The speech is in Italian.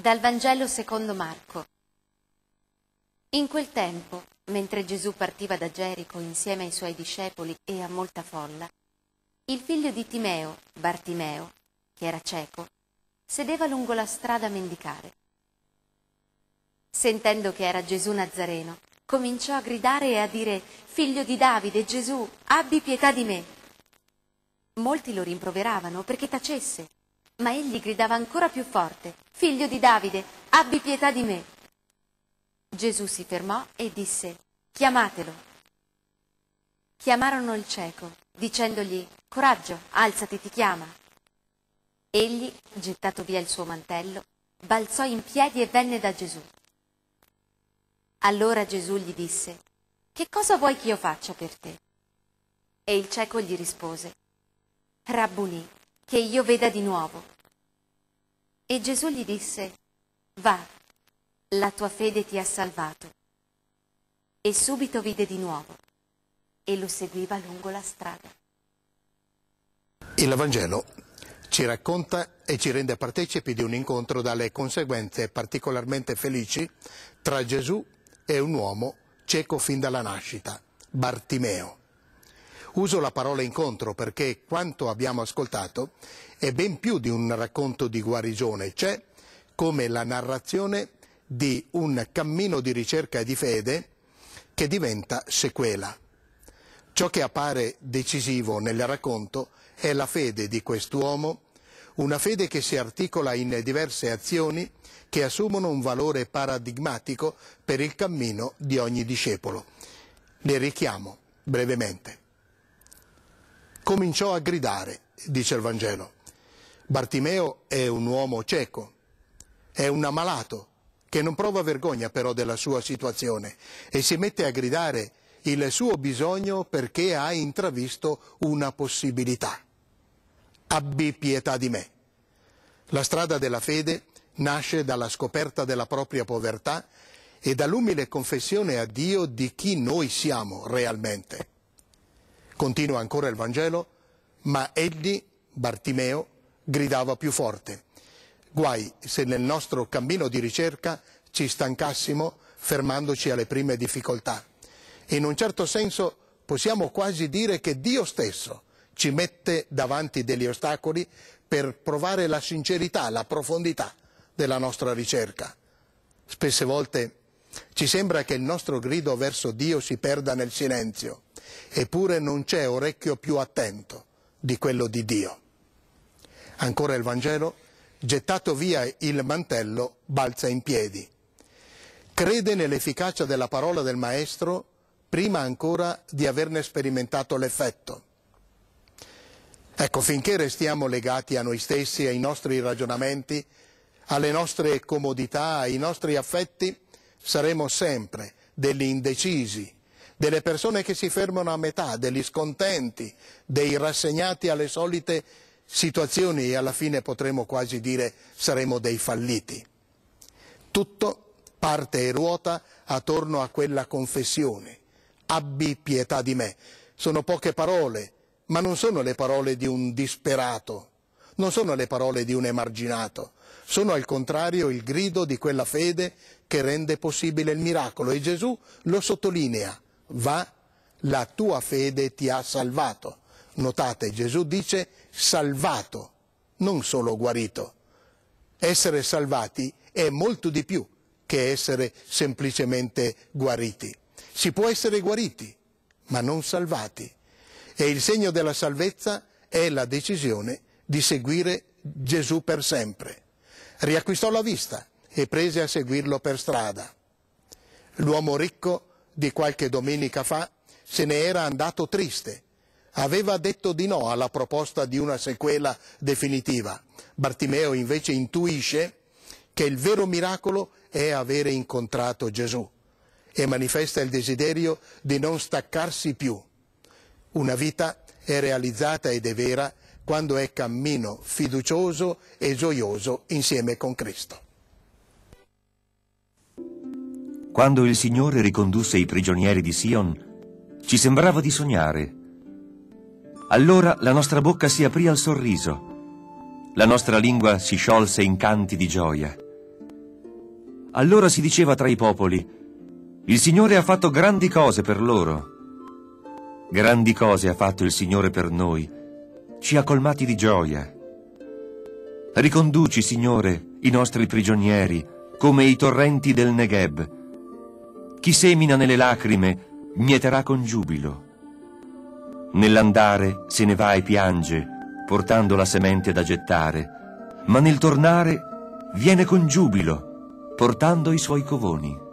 Dal Vangelo secondo Marco. In quel tempo, mentre Gesù partiva da Gerico insieme ai suoi discepoli e a molta folla, il figlio di Timeo, Bartimeo, che era cieco, sedeva lungo la strada a mendicare. Sentendo che era Gesù Nazareno, cominciò a gridare e a dire Figlio di Davide, Gesù, abbi pietà di me. Molti lo rimproveravano perché tacesse ma egli gridava ancora più forte, Figlio di Davide, abbi pietà di me. Gesù si fermò e disse, Chiamatelo. Chiamarono il cieco, dicendogli, Coraggio, alzati, ti chiama. Egli, gettato via il suo mantello, balzò in piedi e venne da Gesù. Allora Gesù gli disse, Che cosa vuoi che io faccia per te? E il cieco gli rispose, Rabbuni, che io veda di nuovo. E Gesù gli disse, va, la tua fede ti ha salvato. E subito vide di nuovo e lo seguiva lungo la strada. Il Vangelo ci racconta e ci rende partecipi di un incontro dalle conseguenze particolarmente felici tra Gesù e un uomo cieco fin dalla nascita, Bartimeo. Uso la parola incontro perché quanto abbiamo ascoltato è ben più di un racconto di guarigione, c'è come la narrazione di un cammino di ricerca e di fede che diventa sequela. Ciò che appare decisivo nel racconto è la fede di quest'uomo, una fede che si articola in diverse azioni che assumono un valore paradigmatico per il cammino di ogni discepolo. Le richiamo brevemente. Cominciò a gridare, dice il Vangelo. Bartimeo è un uomo cieco, è un ammalato, che non prova vergogna però della sua situazione e si mette a gridare il suo bisogno perché ha intravisto una possibilità. Abbi pietà di me. La strada della fede nasce dalla scoperta della propria povertà e dall'umile confessione a Dio di chi noi siamo realmente. Continua ancora il Vangelo, ma egli, Bartimeo, gridava più forte. Guai se nel nostro cammino di ricerca ci stancassimo fermandoci alle prime difficoltà. In un certo senso possiamo quasi dire che Dio stesso ci mette davanti degli ostacoli per provare la sincerità, la profondità della nostra ricerca. Spesse volte ci sembra che il nostro grido verso Dio si perda nel silenzio Eppure non c'è orecchio più attento di quello di Dio. Ancora il Vangelo, gettato via il mantello, balza in piedi. Crede nell'efficacia della parola del Maestro prima ancora di averne sperimentato l'effetto. Ecco, finché restiamo legati a noi stessi, ai nostri ragionamenti, alle nostre comodità, ai nostri affetti, saremo sempre degli indecisi delle persone che si fermano a metà, degli scontenti, dei rassegnati alle solite situazioni e alla fine potremmo quasi dire saremo dei falliti. Tutto parte e ruota attorno a quella confessione. Abbi pietà di me. Sono poche parole, ma non sono le parole di un disperato, non sono le parole di un emarginato, sono al contrario il grido di quella fede che rende possibile il miracolo e Gesù lo sottolinea va, la tua fede ti ha salvato. Notate, Gesù dice salvato, non solo guarito. Essere salvati è molto di più che essere semplicemente guariti. Si può essere guariti, ma non salvati. E il segno della salvezza è la decisione di seguire Gesù per sempre. Riacquistò la vista e prese a seguirlo per strada. L'uomo ricco di qualche domenica fa se ne era andato triste. Aveva detto di no alla proposta di una sequela definitiva. Bartimeo invece intuisce che il vero miracolo è avere incontrato Gesù e manifesta il desiderio di non staccarsi più. Una vita è realizzata ed è vera quando è cammino fiducioso e gioioso insieme con Cristo quando il Signore ricondusse i prigionieri di Sion, ci sembrava di sognare. Allora la nostra bocca si aprì al sorriso, la nostra lingua si sciolse in canti di gioia. Allora si diceva tra i popoli, il Signore ha fatto grandi cose per loro. Grandi cose ha fatto il Signore per noi, ci ha colmati di gioia. Riconduci, Signore, i nostri prigionieri, come i torrenti del Negheb, chi semina nelle lacrime mieterà con giubilo. Nell'andare se ne va e piange, portando la semente da gettare, ma nel tornare viene con giubilo, portando i suoi covoni.